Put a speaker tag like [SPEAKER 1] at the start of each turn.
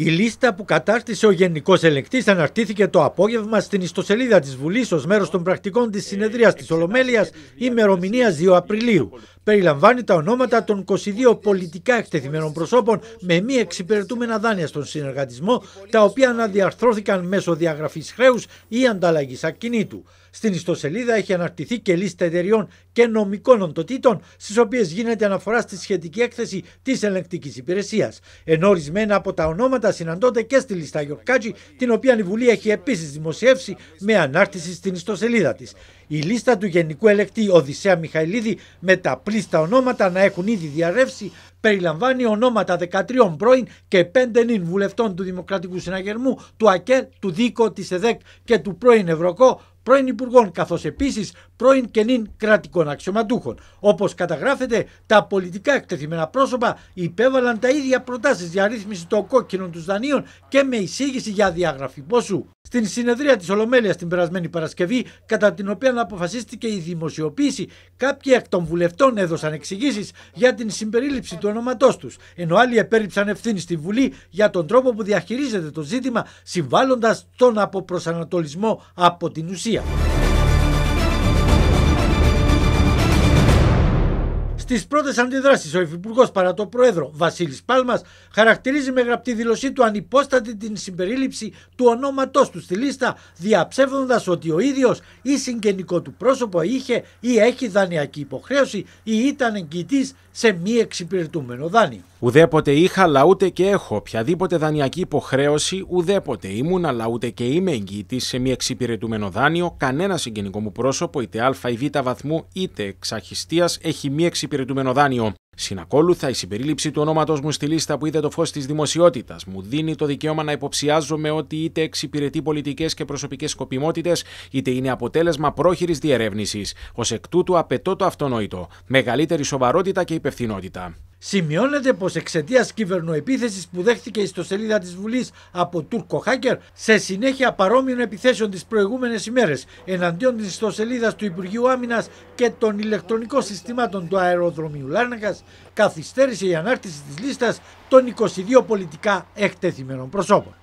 [SPEAKER 1] Η λίστα που κατάρτισε ο Γενικός Ελεκτής αναρτήθηκε το απόγευμα στην ιστοσελίδα της Βουλής ως μέρος των πρακτικών της συνεδρίας της Ολομέλειας ημερομηνία 2 Απριλίου περιλαμβάνει τα ονόματα των 22 πολιτικά εκτεθειμένων προσώπων με μη εξυπηρετούμενα δάνεια στον συνεργατισμό, τα οποία αναδιαρθρώθηκαν μέσω διαγραφής χρέους ή ανταλλαγής ακινήτου. Στην ιστοσελίδα έχει αναρτηθεί και λίστα εταιριών και νομικών οντοτήτων, στις οποίες γίνεται αναφορά στη σχετική έκθεση της ελεγκτικής υπηρεσίας. Ενώ ορισμένα από τα ονόματα συναντώνται και στη λίστα Γιορκάτζη, την οποία η Βουλή έχει επίσης δημοσιεύσει με ανάρτηση στην ιστοσελίδα της. Η λίστα του Γενικού Ελεκτή Οδυσσέα Μιχαηλίδη με τα πλήστα ονόματα να έχουν ήδη διαρρεύσει περιλαμβάνει ονόματα 13 πρώην και 5 νυν βουλευτών του Δημοκρατικού Συναγερμού, του ΑΚΕΛ, του ΔΙΚΟ, της ΕΔΕΚ και του πρώην Ευρωκό, πρώην Υπουργών καθώς επίσης πρώην και νυν κρατικών αξιωματούχων. Όπως καταγράφεται, τα πολιτικά εκτεθειμένα πρόσωπα υπέβαλαν τα ίδια προτάσεις για ρύθμιση των κόκκινων τους δανείων και με εισήγηση για διαγραφή ποσού. Στην συνεδρία της Ολομέλειας την περασμένη Παρασκευή, κατά την οποία αποφασίστηκε η δημοσιοποίηση, κάποιοι εκ των βουλευτών έδωσαν εξηγήσεις για την συμπερίληψη του ονόματό τους, ενώ άλλοι επέριψαν ευθύνη στη Βουλή για τον τρόπο που διαχειρίζεται το ζήτημα, συμβάλλοντας τον αποπροσανατολισμό από την ουσία. Στις πρώτες αντιδράσεις, ο Υφυπουργός παρά το Πρόεδρο Βασίλης Πάλμας χαρακτηρίζει με γραπτή δήλωσή του ανυπόστατη την συμπερίληψη του ονόματός του στη λίστα, διαψεύδοντας ότι ο ίδιος ή συγγενικό του πρόσωπο είχε ή έχει δανειακή υποχρέωση ή ήταν εγγυητής σε μη εξυπηρετούμενο δάνειο.
[SPEAKER 2] Ουδέποτε είχα, αλλά ούτε και έχω οποιαδήποτε δανειακή υποχρέωση, ουδέποτε ήμουν, αλλά ούτε και είμαι εγγύητη σε μη εξυπηρετούμενο δάνειο, κανένα συγγενικό μου πρόσωπο, είτε α ή β βαθμού, είτε εξαχιστίας, έχει μη εξυπηρετούμενο δάνειο. Συνακόλουθα, η συμπερίληψη του ονόματος μου στη λίστα που είδε το φως της δημοσιότητας μου δίνει το δικαίωμα να υποψιάζομαι ότι είτε εξυπηρετεί πολιτικές και προσωπικές σκοπιμότητες, είτε είναι αποτέλεσμα πρόχειρης διερεύνησης. Ως εκ τούτου, απαιτώ το αυτονόητο. Μεγαλύτερη
[SPEAKER 1] σοβαρότητα και υπευθυνότητα. Σημειώνεται πως εξαιτίας κυβερνοεπίθεσης που δέχτηκε η ιστοσελίδα της Βουλής από Τούρκο Χάκερ σε συνέχεια παρόμοιων επιθέσεων τις προηγούμενες ημέρες εναντίον της ιστοσελίδας του Υπουργείου Άμυνας και των ηλεκτρονικών συστημάτων του αεροδρομίου Λάρνακας, καθυστέρησε η ανάρτηση της λίστας των 22 πολιτικά εκτεθειμένων προσώπων.